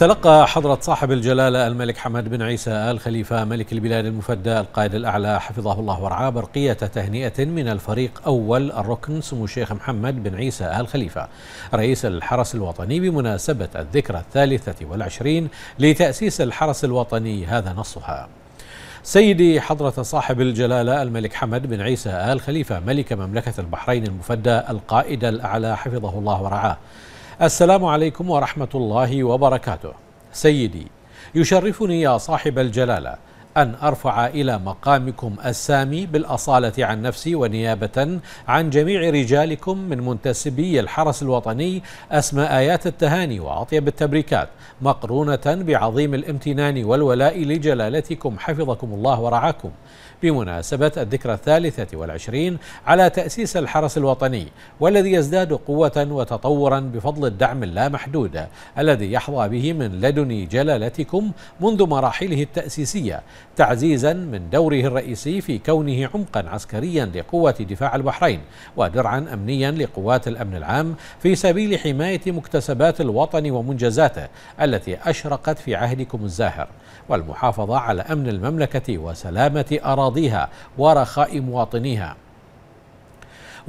تلقى حضرة صاحب الجلالة الملك حمد بن عيسى آل خليفة ملك البلاد المفدى القائد الأعلى حفظه الله ورعاه برقية تهنئة من الفريق أول الركن سمو الشيخ محمد بن عيسى آل خليفة رئيس الحرس الوطني بمناسبة الذكرى الثالثة والعشرين لتأسيس الحرس الوطني هذا نصها سيدي حضرة صاحب الجلالة الملك حمد بن عيسى آل خليفة ملك مملكة البحرين المفدى القائد الأعلى حفظه الله ورعاه السلام عليكم ورحمة الله وبركاته سيدي يشرفني يا صاحب الجلالة أن أرفع إلى مقامكم السامي بالأصالة عن نفسي ونيابة عن جميع رجالكم من منتسبي الحرس الوطني أسماء آيات التهاني وأطيب التبريكات مقرونة بعظيم الامتنان والولاء لجلالتكم حفظكم الله ورعاكم بمناسبة الذكرى الثالثة والعشرين على تأسيس الحرس الوطني والذي يزداد قوة وتطورا بفضل الدعم اللامحدود الذي يحظى به من لدن جلالتكم منذ مراحله التأسيسية تعزيزا من دوره الرئيسي في كونه عمقا عسكريا لقوة دفاع البحرين ودرعا أمنيا لقوات الأمن العام في سبيل حماية مكتسبات الوطن ومنجزاته التي أشرقت في عهدكم الزاهر والمحافظة على أمن المملكة وسلامة أراضيها ورخاء مواطنيها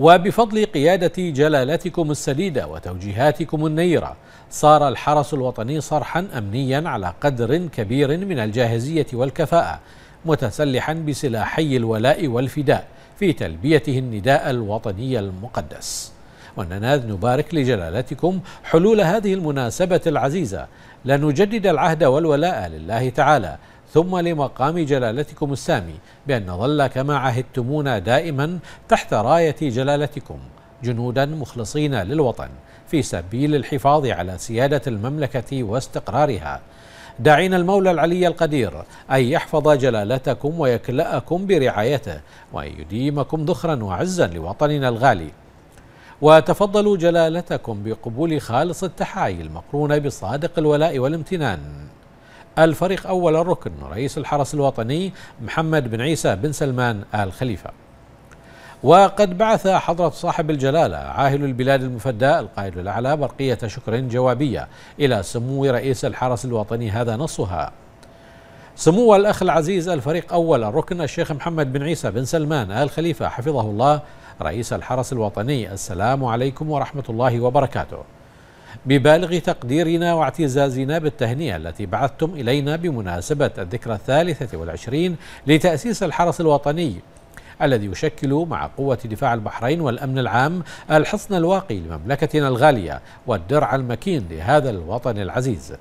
وبفضل قيادة جلالتكم السديدة وتوجيهاتكم النيرة صار الحرس الوطني صرحا أمنيا على قدر كبير من الجاهزية والكفاءة متسلحا بسلاحي الولاء والفداء في تلبيته النداء الوطني المقدس وننذ نبارك لجلالتكم حلول هذه المناسبة العزيزة لنجدد العهد والولاء لله تعالى ثم لمقام جلالتكم السامي بأن نظل كما عهدتمونا دائما تحت راية جلالتكم جنودا مخلصين للوطن في سبيل الحفاظ على سيادة المملكة واستقرارها دعينا المولى العلي القدير أن يحفظ جلالتكم ويكلأكم برعايته وأن يديمكم ذخرا وعزا لوطننا الغالي وتفضلوا جلالتكم بقبول خالص التحايل المقرون بصادق الولاء والامتنان الفريق أول الركن رئيس الحرس الوطني محمد بن عيسى بن سلمان آل خليفة وقد بعث حضرة صاحب الجلالة عاهل البلاد المفدى القائد الأعلى برقية شكر جوابية إلى سمو رئيس الحرس الوطني هذا نصها سمو الأخ العزيز الفريق أول الركن الشيخ محمد بن عيسى بن سلمان آل خليفة حفظه الله رئيس الحرس الوطني السلام عليكم ورحمة الله وبركاته ببالغ تقديرنا واعتزازنا بالتهنئة التي بعثتم إلينا بمناسبة الذكرى الثالثة والعشرين لتأسيس الحرس الوطني الذي يشكل مع قوة دفاع البحرين والأمن العام الحصن الواقي لمملكتنا الغالية والدرع المكين لهذا الوطن العزيز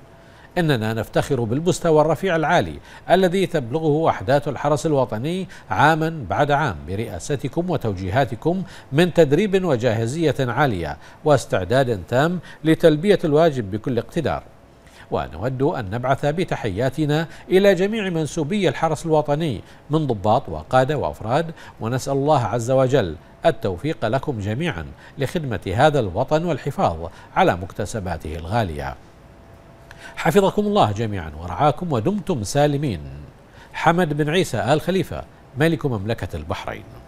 إننا نفتخر بالمستوى الرفيع العالي الذي تبلغه وحدات الحرس الوطني عاما بعد عام برئاستكم وتوجيهاتكم من تدريب وجاهزية عالية واستعداد تام لتلبية الواجب بكل اقتدار ونود أن نبعث بتحياتنا إلى جميع منسوبي الحرس الوطني من ضباط وقادة وأفراد ونسأل الله عز وجل التوفيق لكم جميعا لخدمة هذا الوطن والحفاظ على مكتسباته الغالية حفظكم الله جميعا ورعاكم ودمتم سالمين حمد بن عيسى آل خليفة ملك مملكة البحرين